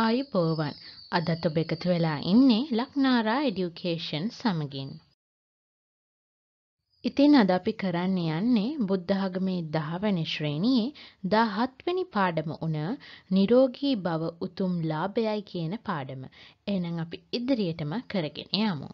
ආයුබෝවන් අදත් ඔබ එකතු වෙලා ඉන්නේ ලක්නාරා එඩියුකේෂන් සමගින්. ඉතින් අද අපි කරන්න යන්නේ බුද්ධාගමේ දහවැනි ශ්‍රේණියේ දහත්වැනි පාඩම වුණ නිරෝගී බව උතුම් ලාභයයි කියන පාඩම. එහෙනම් අපි ඉදිරියටම කරගෙන යමු.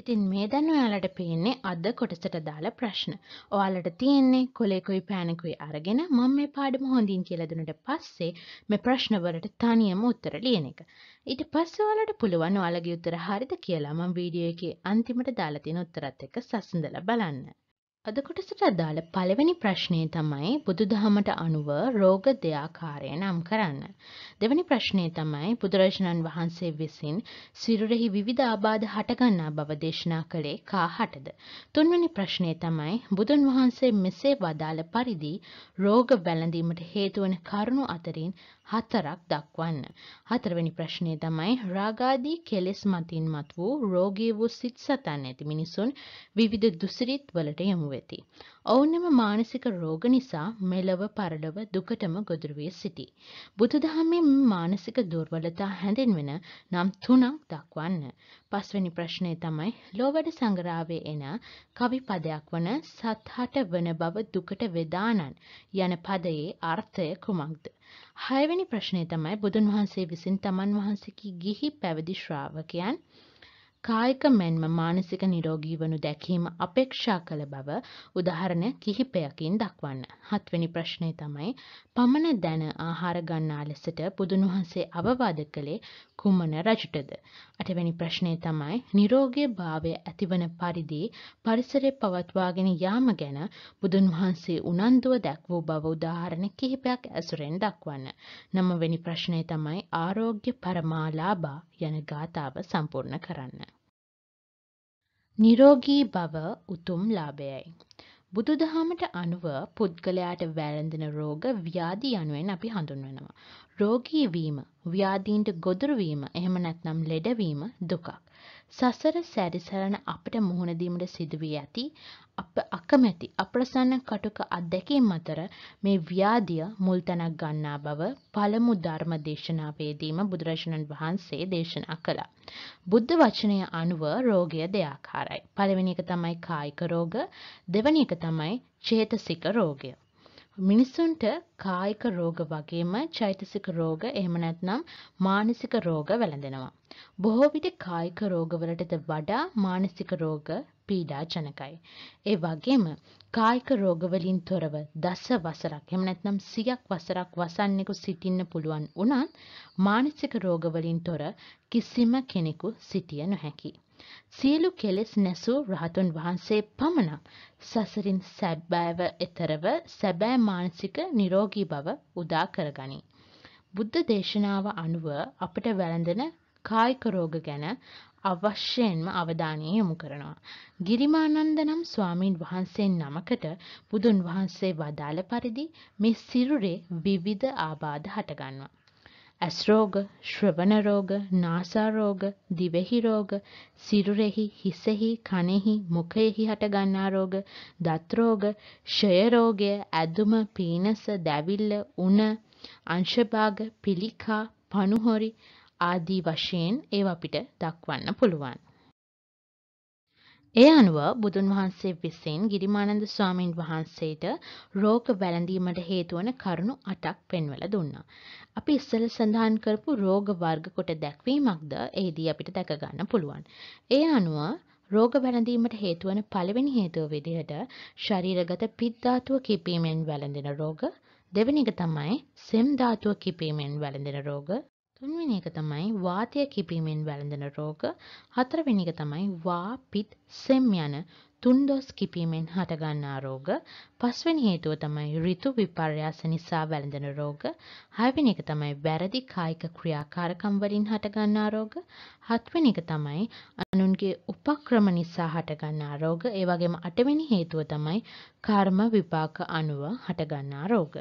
ඉතින් මේ දැන් ඔයාලට පේන්නේ අද කොටසට දාලා ප්‍රශ්න. ඔයාලට තියෙන්නේ කොලේකුයි පෑනකුයි අරගෙන මම මේ පාඩම හොඳින් කියලා දුන්නට පස්සේ මේ ප්‍රශ්නවලට තනියම උත්තර ලියන එක. ඊට පස්සේ ඔයාලට පුළුවන් ඔයාලගේ උත්තර හරිද කියලා මම වීඩියෝ එකේ අන්තිමට දාලා තියෙන උත්තරات එක්ක සසඳලා බලන්න. අද කොටසට අදාළ පළවෙනි ප්‍රශ්නය තමයි බුදුදහමට අනුව රෝග දෙයාකාරය නම් කරන්න. දෙවැනි ප්‍රශ්නය තමයි බුදුරජාණන් වහන්සේ විසින් සිරුරෙහි විවිධ ආබාධ හටගන්නා බව දේශනා කළේ කා හටද. තුන්වැනි ප්‍රශ්නය තමයි බුදුන් වහන්සේ මෙසේ වදාළ පරිදි රෝග වැළඳීමට හේතුවන කරුණු අතරින් හතරක් දක්වන්න. හතරවැනි ප්‍රශ්නය තමයි රාගාදී කෙලෙස් මතින් මත් වූ රෝගී වූ සිත් සතන් ඇති මිනිසුන් විවිධ දුසිරිත් වලට යමු වෙති. ඔවුනම මානසික රෝග නිසා මෙලව පරලව දුකටම ගොදුරු වී සිටී. බුදුදහමෙන් මානසික දුර්වලතා හැඳින්වෙන නම් තුනක් දක්වන්න. පස්වෙනි ප්‍රශ්නය තමයි ලෝවැඩ සංගරාවේ එන කවි පදයක් වන සත්හට වන බව දුකට වෙදානන් යන පදයේ අර්ථය කුමක්ද. හයවැනි ප්‍රශ්නය තමයි බුදුන් වහන්සේ විසින් තමන් වහන්සකි ගිහි පැවිදි ශ්‍රාවකයන් කායික මෙන්ම මානසික නිරෝගී වනු දැකීම අපේක්ෂා කළ බව උදාහරණ කිහිපයකින් දක්වන්න. හත්වැනි ප්‍රශ්නය තමයි පමණ දැන ආහාර ගන්නා ලෙසට බුදුන් වහන්සේ අවවාද කළේ කුම්මන රජුටද. අටවැනි ප්‍රශ්නය තමයි නිරෝගී භාවය ඇතිවන පරිදි පරිසරය පවත්වාගෙන යාම ගැන බුදුන් වහන්සේ උනන්දුව දැක්වූ බව උදාහරණ කිහිපයක් ඇසුරෙන් දක්වන්න. නමවැනි ප්‍රශ්නය තමයි ආරෝග්‍ය පරමාලාභා යන ගාථාව සම්පූර්ණ කරන්න. නිරෝගී බව උතුම් ලාභයයි. බුදුදහමට අනුව පුද්ගලයාට වැළඳෙන රෝග ව්‍යාධී යනුවෙන් අපි හඳුන්වනවා. රෝගී වීම, ව්‍යාධීන්ට ගොදුරු වීම, එහෙම නැත්නම් ලෙඩවීම දුකක්. සසර සැරිසරන අපට මුහුණ දීමට සිදුවී ඇති අප අකමැති අප්‍රසන්න කටුක අත්දැකීම් අතර මේ ව්‍යාධිය මුල් තැනක් ගන්නා බව පළමු ධර්ම දේශනාවේදීම බුදුරජාණන් වහන්සේ දේශනා කළා. බුද්ධ වචනය අනුව රෝගය දෙආකාරයි. පළවෙනි එක තමයි කායික රෝග, දෙවෙනි එක තමයි චේතසික රෝගය. මිනිස්සුන්ට කායික රෝග වගේම චෛතසික රෝග එහෙම නැත්නම් මානසික රෝග වැළඳෙනවා. බොහෝ විට කායික රෝගවලටද වඩා මානසික රෝග පීඩා ජනකයි. ඒ වගේම කායික රෝගවලින් තොරව දස වසරක් එහෙම නැත්නම් 100ක් වසරක් වසන්නෙකු සිටින්න පුළුවන් වුණත් මානසික රෝගවලින් තොර කිසිම කෙනෙකු සිටිය නොහැකියි. සියලු කෙලෙස් නැසූ රහතුන් වහන්සේ පමණක් සසරින් සැබෑව එතරව සැබෑ මානසික නිරෝගී බව උදා කරගනී. බුද්ධ දේශනාව අනුව අපට වැළඳෙන කායික රෝග ගැන අවශ්‍යයෙන්ම අවධානය යොමු කරනවා. ගිරිමානන්ද නම් ස්වාමීන් වහන්සේ නමකට බුදුන් වහන්සේ වදාළ පරිදි මේ සිරුරේ විවිධ ආබාධ හටගන්නවා. ඇස්රෝග, ශ්‍රවණරෝග, නාසාරෝග, දිවෙහි රෝග, සිරුරෙහි, හිසෙහි, කනෙහි, මුඛයෙහි හටගන්නා රෝග, දත් රෝග, ක්ෂය රෝගය, ඇදුම, පීනස, දැවිල්ල, උණ, අංශභාග, පිළිකා, පණුහොරි ආදී වශයෙන් ඒවා අපිට දක්වන්න පුළුවන්. ඒ අනුව බුදුන් වහන්සේ විසින් ගිරිමානන්ද ස්වාමීන් වහන්සේට රෝග වැළඳීමට හේතුවන කරුණු අටක් පෙන්වල දුන්නා. අපි ඉස්සෙල් සඳහන් කරපු රෝග වර්ග කොට දැක්වීමක්ද එහිදී අපිට දැක ගන්න පුළුවන්. ඒ අනුව රෝග වැළඳීමට හේතුවන පළවෙනි හේතුව විදිහට ශරීරගත පිත් ධාතුව කිපීමෙන් වැළඳෙන රෝග, දෙවෙනි එක තමයි සෙම් ධාතුව කිපීමෙන් වැළඳෙන රෝග, තුන්වෙනි එක තමයි වාතය කිපීමෙන් වැළඳෙන රෝග හතරවෙනි එක තමයි වා පිත් සෙම් යන තුන්දොස් කිපීමෙන් හටගන්නා රෝග පස්වෙනි හේතුව තමයි ඍතු විපර්යාස නිසා වැළඳෙන රෝග හයවෙනි එක තමයි වැරදි කායික ක්‍රියාකාරකම් වලින් හටගන්නා රෝග හත්වෙනි එක තමයි අනුන්ගේ උපක්‍රම නිසා හටගන්නා රෝග ඒ වගේම අටවෙනි හේතුව තමයි කර්ම විපාක අනුව හටගන්නා රෝග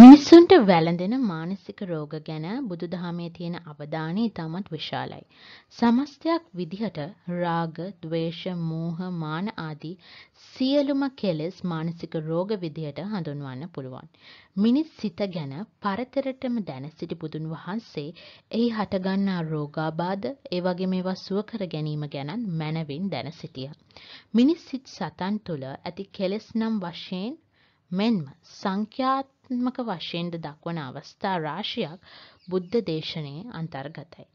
මිනිස්සුන්ට වැළඳෙන මානසික රෝග ගැන බුදුදහමේ තියෙන අවධානය ඉතාමත් විශාලයි. සමස්තයක් විදිහට රාග, ద్వේෂ, මෝහ, මාන ආදී සියලුම කෙලෙස් මානසික රෝග විදිහට හඳුන්වන්න පුළුවන්. මිනිස් සිත ගැන පරතරටම දැන සිටි බුදුන් වහන්සේ එහි හටගන්නා රෝගාබාධ, ඒ වගේම ඒවා සුව කර ගැනීම ගැන මැනවින් දැන සිටියා. මිනිස් සිත් සතන් තුළ ඇති කෙලෙස් නම් වශයෙන් මෙන්ම සංඛ්‍යාත ක්‍රියාත්මක වශයෙන්ද දක්වන අවස්ථා රාශියක් බුද්ධ දේශනයේ අන්තර්ගතයි.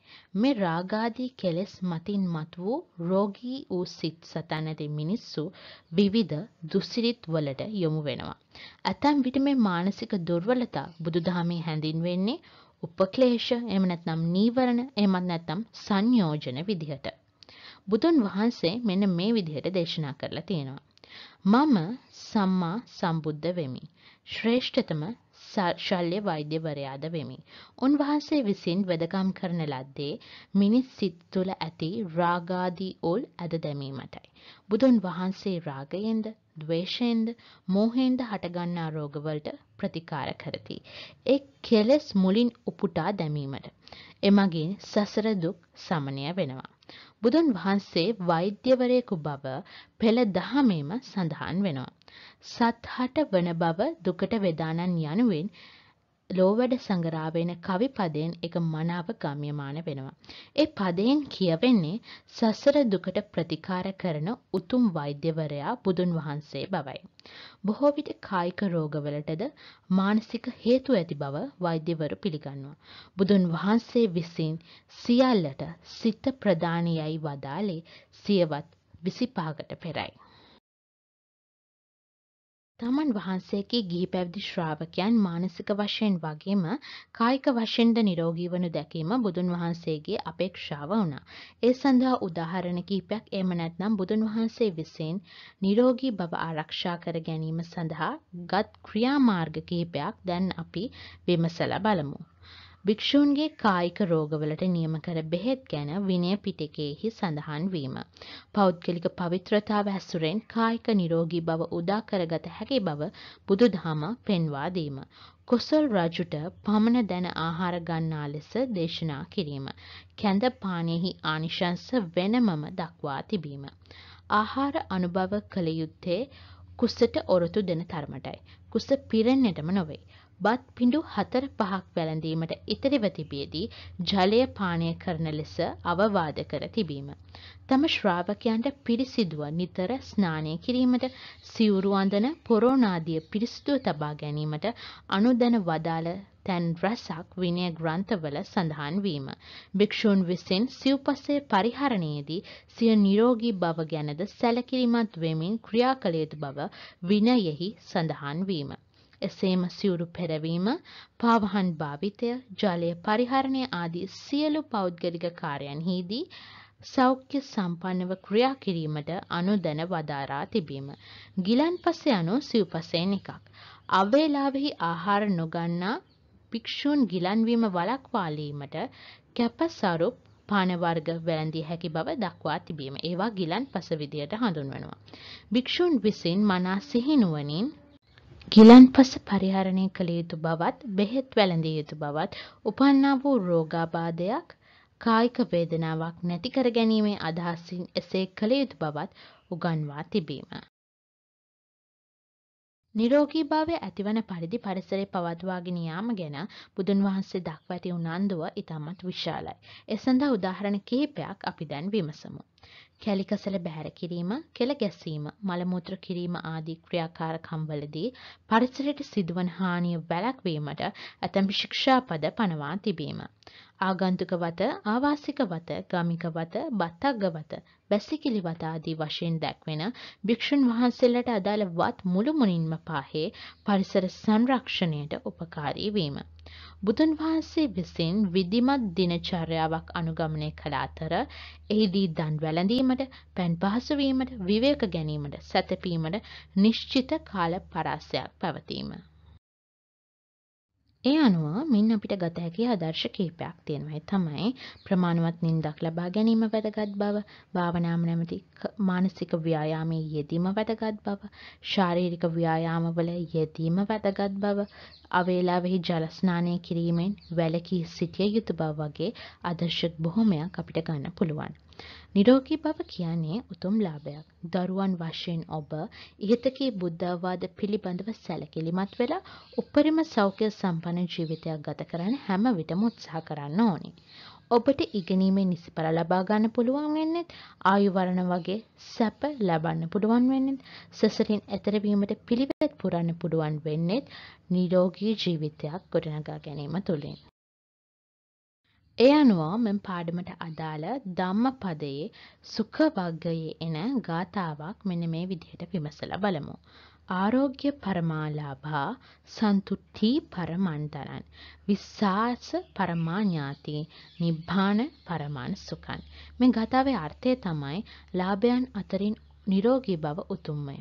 මේ රාගාදී කෙලෙස් මතින් මතු වූ රෝගී වූ සිත් සතනැති මිනිස්සු විවිධ දුසිරිත් වලට යොමු වෙනවා. ඇතැම් විට මේ මානසික දුර්වලතා බුදුදහමේ හැඳින්වෙන්නේ උපක්ලේශ එහෙම නැත්නම් නීවරණ එහෙමත් නැත්නම් සංයෝජන විදිහට. බුදුන් වහන්සේ මෙන්න මේ විදිහට දේශනා කරලා තියෙනවා. මම සම්මා සම්බුද්ධ වෙමි. ශ්‍රේෂ්ඨතම ශල්‍ය වෛද්‍යවරයාද වෙමි. උන්වහන්සේ විසින් වෙදකම් කරන ලද්දේ මිනිස් සිත් තුළ ඇති රාගාදී ඕල් ඇද දැමීමටයි. බුදුන් වහන්සේ රාගයෙන්ද, ද්වේෂයෙන්ද, මෝහයෙන්ද හටගන්නා රෝගවලට ප්‍රතිකාර කරති. ඒ කෙලෙස් මුලින් උපුටා දැමීමට. එමගින් සසර දුක් සමනය වෙනවා. බුදුන් වහන්සේ වෛද්‍යවරයෙකු බව පෙළ දහමේම සඳහන් වෙනවා. සත්හට වන බව දුකට වෙදාණන් යනුවෙන් ලෝවැඩ සඟරා වෙන කවි පදයෙන් එක මනාව ගම්‍යමාන වෙනවා. ඒ පදයෙන් කියවෙන්නේ සසර දුකට ප්‍රතිකාර කරන උතුම් වෛද්‍යවරයා බුදුන් වහන්සේ බවයි. බොහෝ විට කායික රෝගවලටද මානසික හේතු ඇති බව වෛද්‍යවරු පිළිගන්නවා. බුදුන් වහන්සේ විසින් සියල්ලට සිත ප්‍රදානියයි වදාලේ සියවත් 25කට පෙරයි. තමන් වහන්සේගේ ගිහි පැවිදි ශ්‍රාවකයන් මානසික වශයෙන් වගේම කායික වශයෙන්ද නිරෝගී වනු දැකීම බුදුන් වහන්සේගේ අපේක්ෂාව වුණා. ඒ සඳහා උදාහරණ කිහිපයක් එහෙම නැත්නම් බුදුන් වහන්සේ විසින් නිරෝගී බව ආරක්ෂා කර ගැනීම සඳහා ගත් ක්‍රියාමාර්ග කිහිපයක් දැන් අපි විමසලා බලමු. භික්‍ෂූන්ගේ කායික රෝගවලට නියම කර බෙහෙත් ගැන විනය පිටකයෙහි සඳහන් වීම. පෞද්ගලික පවිත්‍රතාව ඇසුරෙන් කායික නිරෝගී බව උදාකරගත හැකි බව බුදුදහම පෙන්වාදීම. කොසල් රජුට පමණ දැන ආහාර ගන්නා ලෙස දේශනා කිරීම. කැඳ පානයෙහි ආනිශංස වෙනමම දක්වා තිබීම. ආහාර අනුභව කළ යුත්තේ කුසට ඔරොතු දෙන තරමටයි. කුස පිරෙන්නටම නොවෙයි. බත් පිඬු හතර පහක් වැළඳීමට ඉතිරිව තිබියදී ජලය පානය කරන ලෙස අවවාද කර තිබීම. තම ශ්‍රාවකයන්ට පිරිසිදුව නිතර ස්නානය කිරීමට සිවුරු අඳන පොරෝනාදිය පිරිසිදුව තබා ගැනීමට අනුදැන වදාළ තැන් රැසක් විනය ග්‍රන්ථවල සඳහන් වීම. භික්ෂූන් විසින් සිව්පස්සේ පරිහරණයේදී සිය නිරෝගී බව ගැනද සැලකිලිමත් වෙමින් ක්‍රියා කළ යුතු බව විනයෙහි සඳහන් වීම. එසේම සිවුරු පෙරවීම, පාවහන් භාවිතය, ජලය පරිහරණය ආදී සියලු පෞද්ගලික කාර්යයන්හිදී සෞඛ්‍ය සම්පන්නව ක්‍රියා කිරීමට අනුදැන වදාරා තිබීම. ගිලන්පස යනු සිව්පසයෙන් එකක්. අවවේලාවෙහි ආහාර නොගන්නා භික්ෂූන් ගිලන්වීම වළක්වාලීමට කැපසරුප් පාන වර්ග වැළඳිය හැකි බව දක්වා තිබීම. ඒවා ගිලන්පස විදියට හඳුන්වනවා. භික්ෂූන් විසින් මනා සිහිනුවණින් ගිලන්පස පරිහරණය කළ යුතු බවත් බෙහෙත් වැළඳිය යුතු බවත් උපන්නා වූ රෝගාබාධයක් කායික වේදනාවක් නැති කර ගැනීමේ අදහසින් එසේ කළ යුතු බවත් උගන්වා තිබීම. නිරෝගීභාවය ඇතිවන පරිදි පරිසරය පවත්වාගෙන යාම ගැන බුදුන් වහන්සේ දක්ව ඇති උනන්දුව ඉතාමත් විශාලයි. ඒ සඳහා උදාහරණ කිහිපයක් අපි දැන් විමසමු. කැලිකසල බැහැර කිරීම, කෙළ ගැසීම, මලමුත්‍ර කිරීම ආදී ක්‍රියාකාරකම්වලදී පරිසරයට සිදුවන හානිය වැළැක්වීමට ඇතැම් ශික්ෂාපද පනවා තිබීම. ආගන්තුක වත ආවාසික වත ගමික වත බත්තග්ග වත බැසිකිලි වත ආදී වශයෙන් දැක්වෙන භික්ෂුන් වහන්සේලාට අදාළ වත් මුළු මුනින්ම පාහේ පරිසර සංරක්ෂණයට උපකාරී වීම. බුදුන් වහන්සේ විසින් විධිමත් දිනචර්යාවක් අනුගමනය කළ අතර එහිදී දන් වැළඳීමට, පෑන් පහසු වීමට, විවේක ගැනීමට, සැතපීමට නිශ්චිත කාල පරාසයක් පැවතීම. ඒ අනුව මින් අපිට ගත හැකි ආදර්ශ කීපයක් තියෙනවා. තමයි ප්‍රමාණවත් නිින්දක් ලබා ගැනීම වැදගත් බව, භාවනාම නැමැති මානසික ව්‍යායාමයේ යෙදීම වැදගත් බව, ශාරීරික ව්‍යායාමවල යෙදීම වැදගත් බව, අවේලාවෙහි ජල ස්නානය කිරීමෙන් වැළකී සිටිය යුතු බව වගේ ආදර්ශ බොහොමයක් අපිට ගන්න පුළුවන්. නිරෝගී බව කියන්නේ උතුම් ලාභයක්. දරුවන් වශයෙන් ඔබ ඉහතකී බුද්ධවාද පිළිබඳව සැලකිලිමත් වෙලා උපරිම සෞඛ්‍ය සම්පන්න ජීවිතයක් ගත කරන්න හැම විටම උත්සාහ කරන්න ඕනි. ඔබට ඉගෙනීමේ නිසිඵල ලබා ගන්න පුළුවන් වෙන්නේ ආයු වර්ණ වගේ සැප ලබන්න පුළුවන් වෙන්නේ සසරින් එතර වීමට පිළිවෙත් පුරන්න පුළුවන් වෙන්නේ නිරෝගී ජීවිතයක් ගොඩනගා ගැනීම තුළින්. ඒ අනුව මෙම පාඩමට අදාළ ධම්මපදයේ සුඛ වර්ගයේ එන ගාතාවක් මෙන්න මේ විදිහට විමසලා බලමු. ආරෝග්‍ය පරමාලාභා සන්තුට්ඨි පරමණ්ඩලං විස්සාස පරමාඥාති නිබ්බාන පරමාන සුඛං මේ ගාතාවේ අර්ථය තමයි ලාභයන් අතරින් නිරෝගී බව උතුම්මය.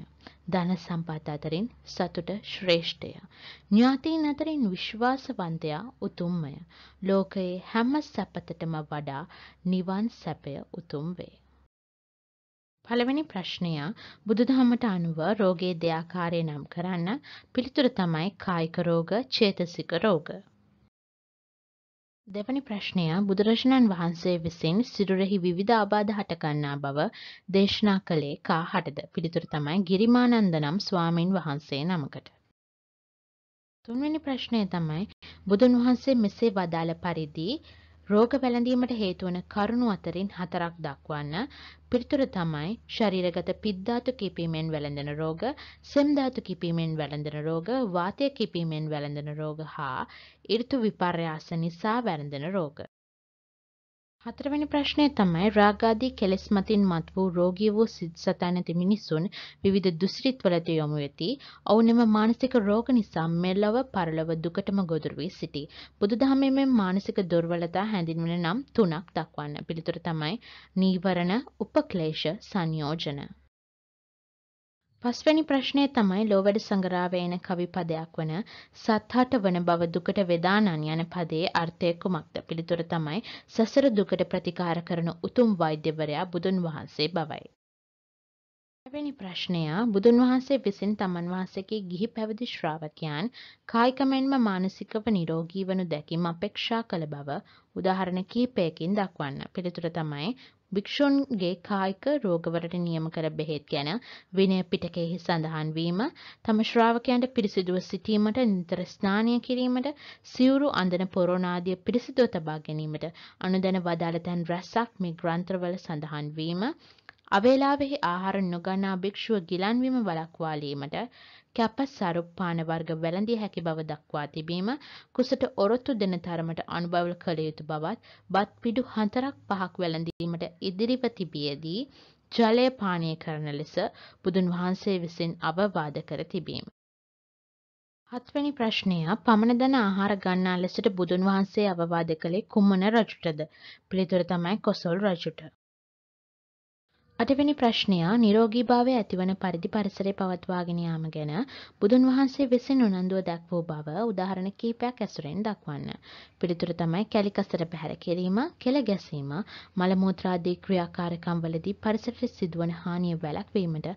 ධන සම්පත් අතරින් සතුට ශ්‍රේෂ්ඨය. ඥාතීන් අතරින් විශ්වාසවන්තයා උතුම්මය. ලෝකයේ හැම සැපතටම වඩා නිවන් සැපය උතුම් වේ. පළවෙනි ප්‍රශ්නය බුදුදහමට අනුව රෝගේ දෙයාකාරය නම් කරන්න පිළිතුර තමයි කායික රෝග, චේතසික රෝග. දෙවැනි ප්‍රශ්නය බුදුරජාණන් වහන්සේ විසින් සිරුරෙහි විධ අබාධ හටගන්නා බව දේශනා කළේ කා හටද පිළිතුර තමයි ගිරිමානන්ද නම් ස්වාමීන් වහන්සේ නමකට. තුන්වැනි ප්‍රශ්නය තමයි බුදුන් වහන්සේ මෙසේ වදාළ පරිදි රෝග වැළඳීමට හේතුවන කරුණු අතරින් හතරක් දක්වන්න. පිළිතුර තමයි ශරීරගත පිද්ධාතු කිපීමෙන් වැළඳෙන රෝග, සෙම්ධාතු කිපීමෙන් වැළඳෙන රෝග, වාතය කිපීමෙන් වැළඳෙන රෝග හා ඍතු විපර්යාස නිසා වැළඳෙන රෝග. හතරවැනි ප්‍රශ්නය තමයි රාගාදී කෙලෙස් මතින් මත් වූ රෝගී වූ සිත් සතා නැති මිනිසුන් විවිධ දුසිරිත් වලට යොමු වෙති. ඔවුනම මානසික රෝග නිසා මෙලව පරලොව දුකටම ගොදුරු වී සිටි. බුදුදහමේ මේ මානසික දුර්වලතා හැඳින්වෙන නම් තුනක් දක්වන්න. පිළිතුර තමයි නීවරණ, උපක්ලේශ, සංයෝජන. පස්වැනි ප්‍රශ්නය තමයි ලෝවැඩ සඟරාවේ එන කවි පදයක් වන සත්හට වන බව දුකට වෙදානන් යන පදයේ අර්ථය කුමක්ද පිළිතුර තමයි සසර දුකට ප්‍රතිකාර කරන උතුම් වෛද්‍යවරයා බුදුන් වහන්සේ බවයි. පැවැනි ප්‍රශ්නයා බුදුන් වහන්සේ විසින් තමන් වහන්සේගේ ගිහි පැවිදි ශ්‍රාවකයන් කායිකමෙන්ම මානසිකව නිරෝගී වනු දැකීම අපේක්ෂා කළ බව උදාහරණ කීපයකින් දක්වන්න. පිළිතුර තමයි භික්ෂූන්ගේ කායික රෝගවලට නියම කර බෙහෙත් ගැන විනය පිටකයෙහි සඳහන් වීම, තම ශ්‍රාවකයන්ට පිරිසිදුව සිටීමට නිතර ස්නානය කිරීමට, සිවුරු අඳන පොරොණ ආදිය පිරිසිදුව තබා ගැනීමට අනුදැන වදාළ තැන් රැසක් මේ ග්‍රන්ථවල සඳහන් වීම, අවේලාවෙහි ආහාර නොගන්නා භික්ෂුව ගිලන්වීම වළක්වාලීමට කැප්පස් සාරුප්පාන වර්ග වැළඳිය හැකි බව දක්වා තිබීම කුසට ඔරොත්තු දෙන තරමට අනුභව කළ යුතු බවත් බත් පිඩු හතරක් පහක් වැළඳීමට ඉදිරිව තිබියදී ජලය පානය කරන ලෙස බුදුන් වහන්සේ විසින් අවවාද කර තිබීම. හත්වැනි ප්‍රශ්නය පමණ දන ආහාර ගන්නා ලෙසට බුදුන් වහන්සේ අවවාද කළේ කුමන රජුටද? පිළිතුර තමයි කොසල් රජුට. අටවෙනි ප්‍රශ්නයා නිරෝගීභාවය ඇතිවන පරිදි පරිසරය පවත්වාගෙන යාම ගැන බුදුන් වහන්සේ විසින් උනන්දුව දක්වූ බව උදාහරණ කීපයක් ඇසුරෙන් දක්වන්න. පිළිතුර තමයි කැලිකසර පැහැර කිරීම, කෙල ගැසීම, මල මුත්‍රාදී ක්‍රියාකාරකම් වලදී පරිසරයට සිදුවන හානිය වැළැක්වීමට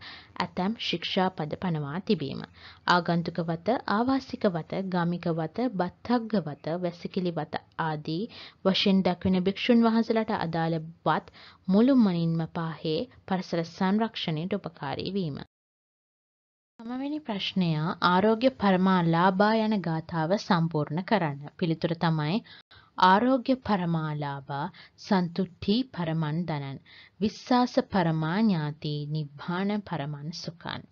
ඇතැම් ශික්ෂා පද පනවා තිබීම. ආගන්තුක වත, ආවාසික වත, ගාමික වත, බත්තග්ග වත, වැසිකිලි වත ආදී වශයෙන් දක්වන භික්ෂුන් වහන්සේලාට අදාළ වත් මුළුමනින්ම පාහේ පරිසර සංරක්ෂණයට උපකාරී වීම. තමවෙනි ප්‍රශ්නයා ආරෝග්‍ය පරමා ලාබා යන ගාථාව සම්පූර්ණ කරන්න. පිළිතුර තමයි ආරෝග්‍ය පරමාලාබා සන්තුට්ටි පරමන් දනන්. විශ්වාස පරමාඥාති නිබ්භාන පරමන් සුකන්.